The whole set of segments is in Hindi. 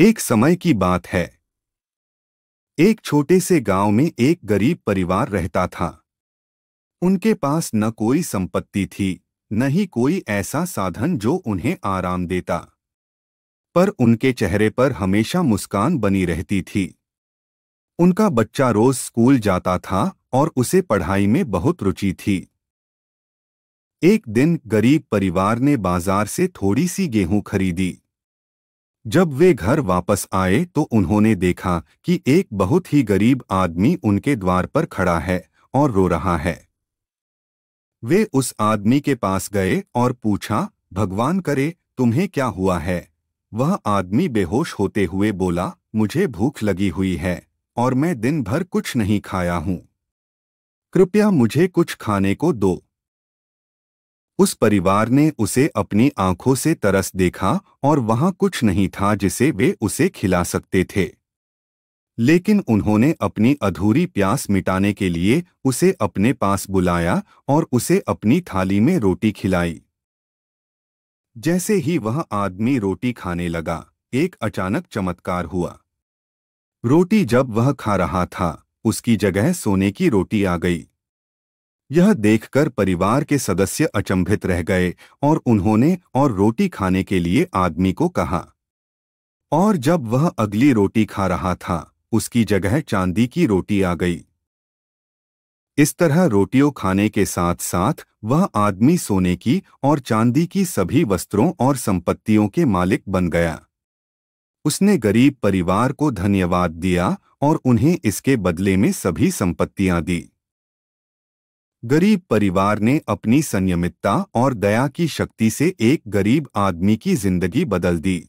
एक समय की बात है एक छोटे से गांव में एक गरीब परिवार रहता था उनके पास न कोई संपत्ति थी न ही कोई ऐसा साधन जो उन्हें आराम देता पर उनके चेहरे पर हमेशा मुस्कान बनी रहती थी उनका बच्चा रोज स्कूल जाता था और उसे पढ़ाई में बहुत रुचि थी एक दिन गरीब परिवार ने बाजार से थोड़ी सी गेहूं खरीदी जब वे घर वापस आए तो उन्होंने देखा कि एक बहुत ही गरीब आदमी उनके द्वार पर खड़ा है और रो रहा है वे उस आदमी के पास गए और पूछा भगवान करे तुम्हें क्या हुआ है वह आदमी बेहोश होते हुए बोला मुझे भूख लगी हुई है और मैं दिन भर कुछ नहीं खाया हूँ कृपया मुझे कुछ खाने को दो उस परिवार ने उसे अपनी आंखों से तरस देखा और वहां कुछ नहीं था जिसे वे उसे खिला सकते थे लेकिन उन्होंने अपनी अधूरी प्यास मिटाने के लिए उसे अपने पास बुलाया और उसे अपनी थाली में रोटी खिलाई जैसे ही वह आदमी रोटी खाने लगा एक अचानक चमत्कार हुआ रोटी जब वह खा रहा था उसकी जगह सोने की रोटी आ गई यह देखकर परिवार के सदस्य अचंभित रह गए और उन्होंने और रोटी खाने के लिए आदमी को कहा और जब वह अगली रोटी खा रहा था उसकी जगह चांदी की रोटी आ गई इस तरह रोटियों खाने के साथ साथ वह आदमी सोने की और चांदी की सभी वस्त्रों और संपत्तियों के मालिक बन गया उसने गरीब परिवार को धन्यवाद दिया और उन्हें इसके बदले में सभी संपत्तियां दी गरीब परिवार ने अपनी संयमितता और दया की शक्ति से एक गरीब आदमी की जिंदगी बदल दी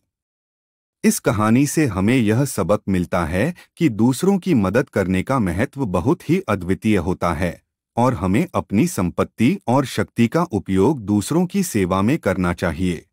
इस कहानी से हमें यह सबक मिलता है कि दूसरों की मदद करने का महत्व बहुत ही अद्वितीय होता है और हमें अपनी संपत्ति और शक्ति का उपयोग दूसरों की सेवा में करना चाहिए